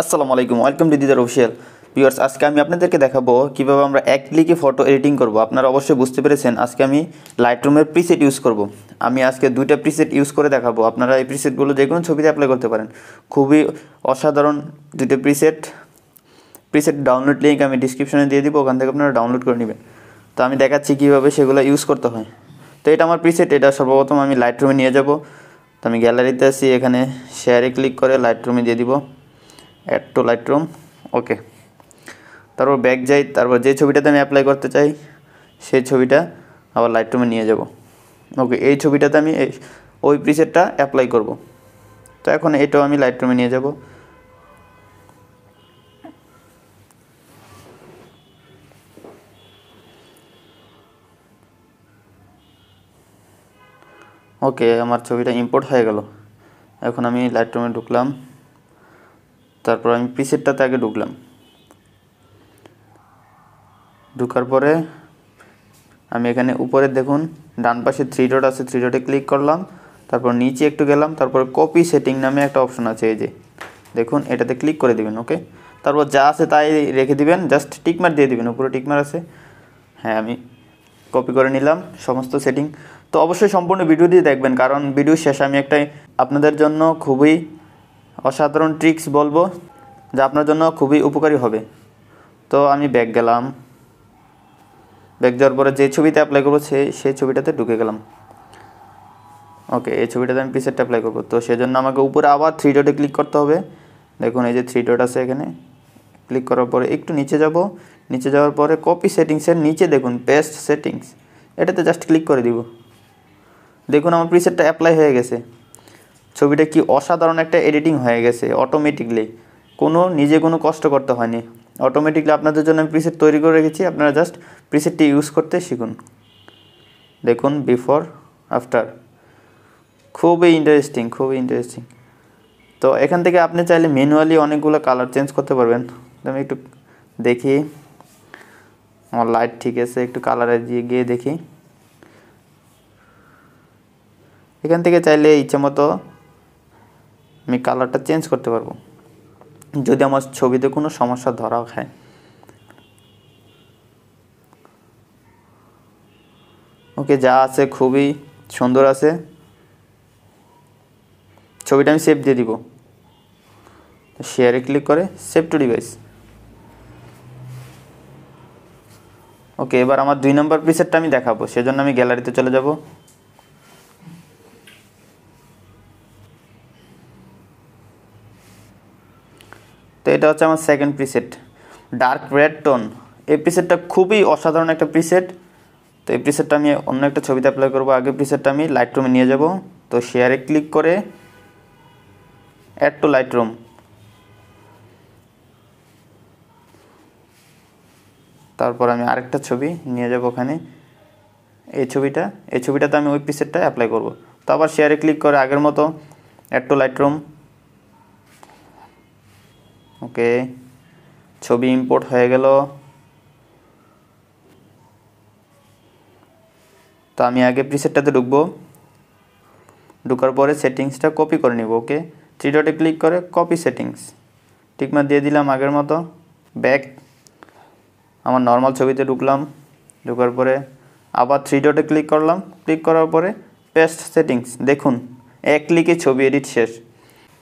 আসসালামু আলাইকুম welcome to Didar official viewers আজকে আমি আপনাদেরকে দেখাবো কীভাবে আমরা এক ক্লিকে ফটো এডিটিং করব আপনারা অবশ্যই বুঝতে পেরেছেন আজকে আমি লাইটরুমের প্রিসেট ইউজ করব আমি আজকে দুইটা প্রিসেট ইউজ করে দেখাবো আপনারা এই প্রিসেটগুলো যে কোনো ছবিতে অ্যাপ্লাই করতে পারেন খুবই অসাধারণ দুইটা প্রিসেট প্রিসেট ডাউনলোড লিঙ্ক আমি ডিসক্রিপশনে দিয়ে দিব ওখান থেকে আপনারা ডাউনলোড করে নেবেন তো আমি দেখাচ্ছি কীভাবে সেগুলো ইউজ করতে হয় তো এটা আমার প্রিসেট এটা সর্বপ্রথম আমি লাইট রুমে নিয়ে যাব তো আমি গ্যালারিতে আসি এখানে শেয়ারে ক্লিক করে লাইট রুমে দিয়ে দিবো add to light room okay তারপর ব্যাক যাই তারপর যে ছবিটাতে আমি অ্যাপ্লাই করতে চাই সেই ছবিটা আবার লাইট রুমে নিয়ে যাব ওকে এই ছবিটাতে আমি ওই প্রিসেটটা অ্যাপ্লাই করব তো এখন এটাও আমি লাইট রুমে নিয়ে যাব ওকে আমার ছবিটা ইম্পোর্ট হয়ে গেল এখন আমি লাইট রুমে ঢুকলাম তারপর আমি প্রিসেটটাতে আগে ঢুকলাম ঢুকার পরে আমি এখানে উপরে দেখুন ডান পাশে থ্রি ডট আছে থ্রি ডটে ক্লিক করলাম তারপর নিচে একটু গেলাম তারপর কপি সেটিং নামে একটা অপশন আছে এই যে দেখুন এটাতে ক্লিক করে দিবেন ওকে তারপর যা আছে তাই রেখে দিবেন জাস্ট টিকমার দিয়ে দিবেন উপরে টিকমার আছে হ্যাঁ আমি কপি করে নিলাম সমস্ত সেটিং তো অবশ্যই সম্পূর্ণ ভিডিও দিয়ে দেখবেন কারণ ভিডিও শেষে আমি একটাই আপনাদের জন্য খুবই অসাধারণ ট্রিক্স বলবো যা আপনার জন্য খুবই উপকারী হবে তো আমি ব্যাগ গেলাম ব্যাগ যাওয়ার পরে যে ছবিতে অ্যাপ্লাই করবো সে সেই ছবিটাতে ঢুকে গেলাম ওকে এই ছবিটাতে আমি পিসেরটা অ্যাপ্লাই করবো তো সেজন্য আমাকে উপরে আবার থ্রি ডটে ক্লিক করতে হবে দেখুন এই যে থ্রি ডট আছে এখানে ক্লিক করার পরে একটু নিচে যাব নিচে যাওয়ার পরে কপি সেটিংসের নিচে দেখুন পেস্ট সেটিংস এটাতে জাস্ট ক্লিক করে দিব দেখুন আমার প্রিসেটটা অ্যাপ্লাই হয়ে গেছে ছবিটা কি অসাধারণ একটা এডিটিং হয়ে গেছে অটোমেটিকলি কোনো নিজে কোনো কষ্ট করতে হয়নি অটোমেটিকলি আপনাদের জন্য আমি প্রিসেট তৈরি করে রেখেছি আপনারা জাস্ট প্রিসেটটি ইউজ করতে শিখুন দেখুন বিফোর আফটার খুবই ইন্টারেস্টিং খুবই ইন্টারেস্টিং তো এখান থেকে আপনি চাইলে ম্যানুয়ালি অনেকগুলো কালার চেঞ্জ করতে পারবেন আমি একটু দেখি আমার লাইট ঠিক আছে একটু কালারে দিয়ে গিয়ে দেখি এখান থেকে চাইলে ইচ্ছে মতো আমি কালারটা চেঞ্জ করতে পারবো যদি আমার ছবিতে কোনো সমস্যা ধরা হয় ওকে যা আছে খুবই সুন্দর আছে ছবিটা আমি সেভ দিয়ে দিব শেয়ারে ক্লিক করে সেভ টু ডিভাইস ওকে এবার আমার দুই নম্বর পিসেরটা আমি দেখাবো সেজন্য আমি গ্যালারিতে চলে যাবো তো এটা হচ্ছে আমার second preset dark red tone এই প্রিসেটটা খুবই অসাধারণ একটা প্রিসেট তো এই প্রিসেটটা আমি অন্য একটা ছবিতে অ্যাপ্লাই করবো আগে প্রিসেটটা আমি লাইট লাইটরুমে নিয়ে যাব তো শেয়ারে ক্লিক করে অ্যাড টু লাইট রুম তারপর আমি আরেকটা ছবি নিয়ে যাব ওখানে এই ছবিটা এই ছবিটাতে আমি ওই প্রিসেটটা অ্যাপ্লাই করব তো আবার শেয়ারে ক্লিক করে আগের মতো add to light room okay ছবি ইম্পোর্ট হয়ে গেল তো আমি আগে প্রিসেটটাতে ঢুকবো ঢুকার পরে সেটিংসটা কপি করে নিব ওকে থ্রি ডটে ক্লিক করে কপি সেটিংস টিকমার দিয়ে দিলাম আগের মতো ব্যাক আমার নর্মাল ছবিতে ঢুকলাম ঢুকার পরে আবার থ্রি ডটে ক্লিক করলাম ক্লিক করার পরে পেস্ট সেটিংস দেখুন এক ক্লিকে ছবি এডিট শেষ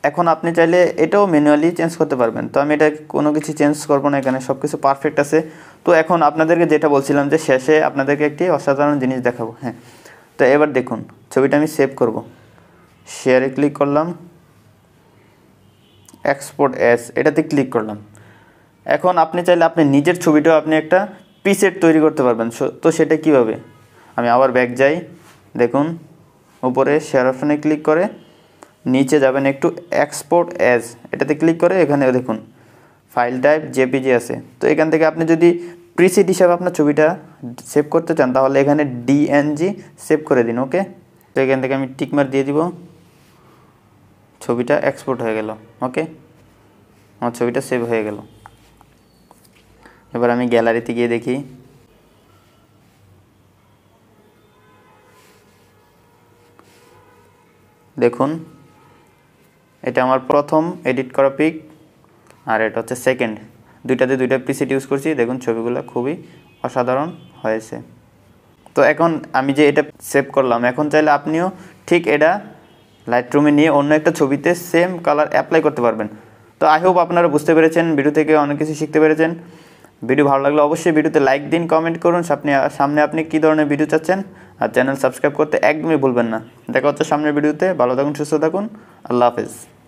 এখন আপনি চাইলে এটাও ম্যানুয়ালি চেঞ্জ করতে পারবেন তো আমি এটা কোনো কিছু চেঞ্জ করবো না এখানে সব কিছু পারফেক্ট আছে তো এখন আপনাদেরকে যেটা বলছিলাম যে শেষে আপনাদেরকে একটি অসাধারণ জিনিস দেখাবো হ্যাঁ তো এবার দেখুন ছবিটা আমি সেভ করব শেয়ারে ক্লিক করলাম এক্সপোর্ট এস এটাতে ক্লিক করলাম এখন আপনি চাইলে আপনি নিজের ছবিটাও আপনি একটা পিসেট তৈরি করতে পারবেন তো সেটা কিভাবে আমি আবার ব্যাক যাই দেখুন উপরে শেয়ার অপশানে ক্লিক করে নিচে যাবেন একটু এক্সপোর্ট অ্যাজ এটাতে ক্লিক করে এখানে দেখুন ফাইল টাইপ জেপিজি আছে তো এখান থেকে আপনি যদি প্রিসিট হিসাবে আপনার ছবিটা সেভ করতে চান তাহলে এখানে ডিএনজি সেভ করে দিন ওকে তো এখান থেকে আমি টিকমার দিয়ে দিব ছবিটা এক্সপোর্ট হয়ে গেল ওকে আমার ছবিটা সেভ হয়ে গেল এবার আমি গ্যালারিতে গিয়ে দেখি দেখুন এটা আমার প্রথম এডিট করা পিক আর এটা হচ্ছে সেকেন্ড দুইটাতে দুইটা প্রিসেট ইউজ করছি দেখুন ছবিগুলো খুবই অসাধারণ হয়েছে তো এখন আমি যে এটা সেভ করলাম এখন চাইলে আপনিও ঠিক এটা রুমে নিয়ে অন্য একটা ছবিতে সেম কালার অ্যাপ্লাই করতে পারবেন তো আই হোপ আপনারা বুঝতে পেরেছেন ভিডিও থেকে অনেক কিছু শিখতে পেরেছেন ভিডিও ভালো লাগলে অবশ্যই ভিডিওতে লাইক দিন কমেন্ট করুন সামনে আপনি কী ধরনের ভিডিও চাচ্ছেন আর চ্যানেল সাবস্ক্রাইব করতে একদমই ভুলবেন না দেখা হচ্ছে সামনের ভিডিওতে ভালো থাকুন সুস্থ থাকুন আল্লাহ হাফেজ